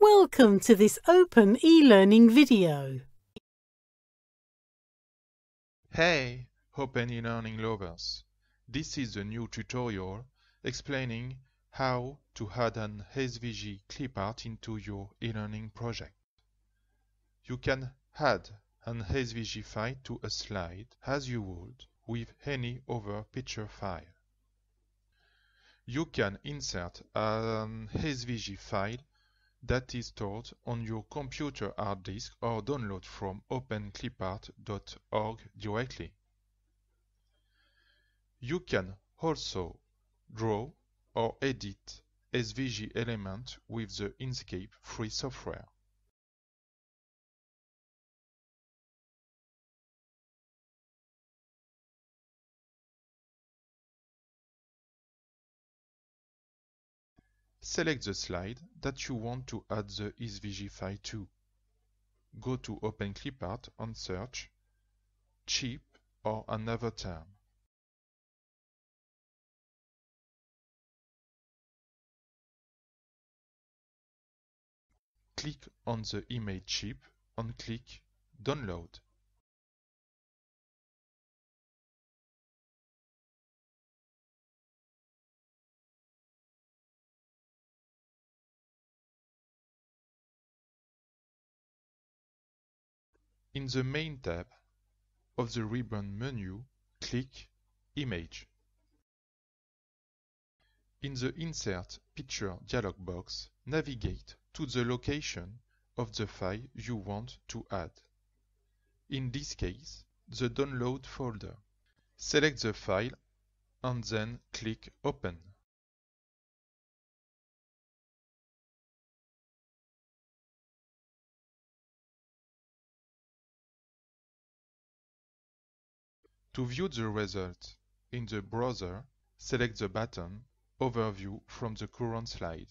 Welcome to this open e-learning video. Hey, open e-learning lovers. This is a new tutorial explaining how to add an SVG clip art into your e-learning project. You can add an SVG file to a slide as you would with any other picture file. You can insert an SVG file that is stored on your computer hard disk or download from openclipart.org directly. You can also draw or edit SVG elements with the Inkscape free software. select the slide that you want to add the SVG file to. Go to Open clipart and search chip or another term. Click on the image chip and click Download. In the Main tab of the Ribbon menu, click Image. In the Insert Picture dialog box, navigate to the location of the file you want to add. In this case, the Download folder. Select the file and then click Open. To view the result in the browser, select the button "Overview" from the current slide.